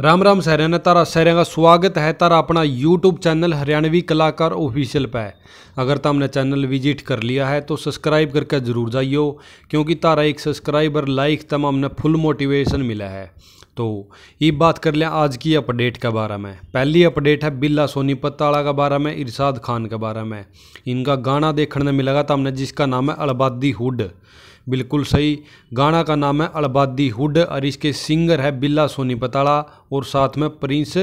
राम राम सारे ने तारा सारे का स्वागत है तारा अपना यूट्यूब चैनल हरियाणवी कलाकार ऑफिशियल पे अगर अगर तुमने चैनल विजिट कर लिया है तो सब्सक्राइब करके ज़रूर जाइयो क्योंकि तारा एक सब्सक्राइबर लाइक तम हमने फुल मोटिवेशन मिला है तो ये बात कर लें आज की अपडेट के बारे में पहली अपडेट है बिल्ला सोनीपत ताला के बारे में इरशाद खान के बारे में इनका गाना देखने में मिलेगा था हमने जिसका नाम है अलबादी हुड बिल्कुल सही गाना का नाम है अलबादी हुड और इसके सिंगर है बिल्ला सोनी पताड़ा और साथ में प्रिंस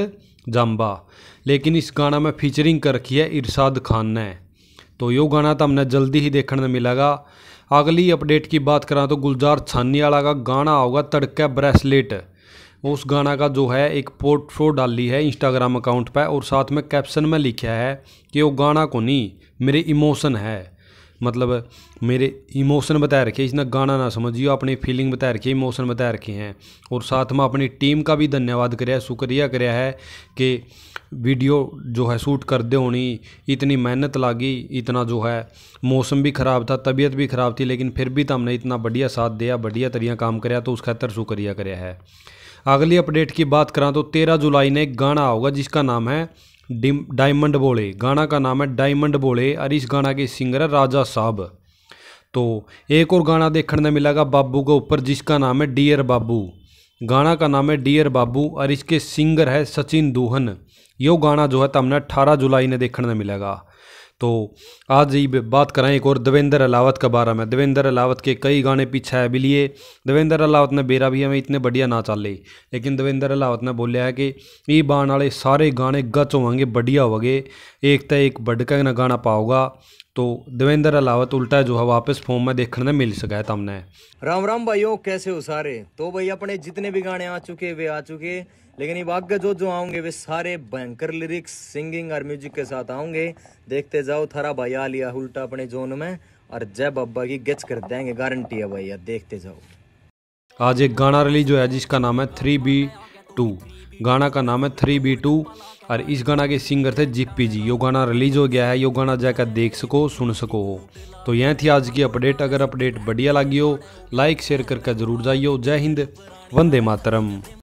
जाम्बा लेकिन इस गाना में फीचरिंग कर रखी है इरशाद खान ने तो यो गाना तो हमने जल्दी ही देखने में मिलेगा अगली अपडेट की बात करा तो गुलजार छानी वाला का गाना होगा तड़के ब्रेसलेट उस गाना का जो है एक फोटो डाली है इंस्टाग्राम अकाउंट पर और साथ में कैप्शन में लिखा है कि वो गाना को नहीं मेरे इमोशन है मतलब मेरे इमोशन बता रखे इसने गाना ना समझियो अपनी फीलिंग बता रखी इमोशन बता रखे हैं और साथ में अपनी टीम का भी धन्यवाद कर शुक्रिया कर है कि वीडियो जो है शूट कर दे होनी इतनी मेहनत लागी इतना जो है मौसम भी ख़राब था तबीयत भी ख़राब थी लेकिन फिर भी तो हमने इतना बढ़िया साथ दिया बढ़िया तरिया काम कर तो उस खातर शुक्रिया कर है अगली अपडेट की बात करा तो तेरह जुलाई ने एक गाना होगा जिसका नाम है डिम डायमंड बोले गाना का नाम है डायमंड बोले और इस गाना के सिंगर है राजा साहब तो एक और गाना देखने मिलेगा बाबू के ऊपर जिसका नाम है डियर बाबू गाना का नाम है डियर बाबू और इसके सिंगर है सचिन दूहन यो गाना जो है तो हमने जुलाई ने देखने मिलेगा तो आज ही बात कराएं एक और देवेंद्र अलावत के बारे में देवेंद्र अलावत के कई गाने पीछे है बिलिए देवेंद्र अलावत ने बेरा भी हमें इतने बढ़िया ना चाले लेकिन देवेंद्र अलावत ने बोलिया है कि ये बाण वाले सारे गाने गच होवेंगे बढ़िया हो एक तो एक बढ़कर ना गाना पाओगा तो देवेंद्र अलावत उल्टा जो है वापस फॉर्म में देखने मिल सका है तमने राम राम भाइयों कैसे हो सारे तो भाई अपने जितने भी गाने आ चुके वे आ चुके लेकिन ये आगे जो जो आओगे वे सारे भयंकर लिरिक्स सिंगिंग और म्यूजिक के साथ आओगे देखते जाओ थारा भाई आ लिया उल्टा अपने जोन में और जय बाबा की गच कर देंगे गारंटी है भैया देखते जाओ आज एक गाना रिलीज हुआ है जिसका नाम है थ्री बी टू गाना का नाम है थ्री बी टू और इस गाना के सिंगर थे जिप्पी जी यो गाना रिलीज हो गया है यो गाना जाकर देख सको सुन सको तो यह थी आज की अपडेट अगर अपडेट बढ़िया लगी हो लाइक शेयर करके जरूर जाइयो जय हिंद वंदे मातरम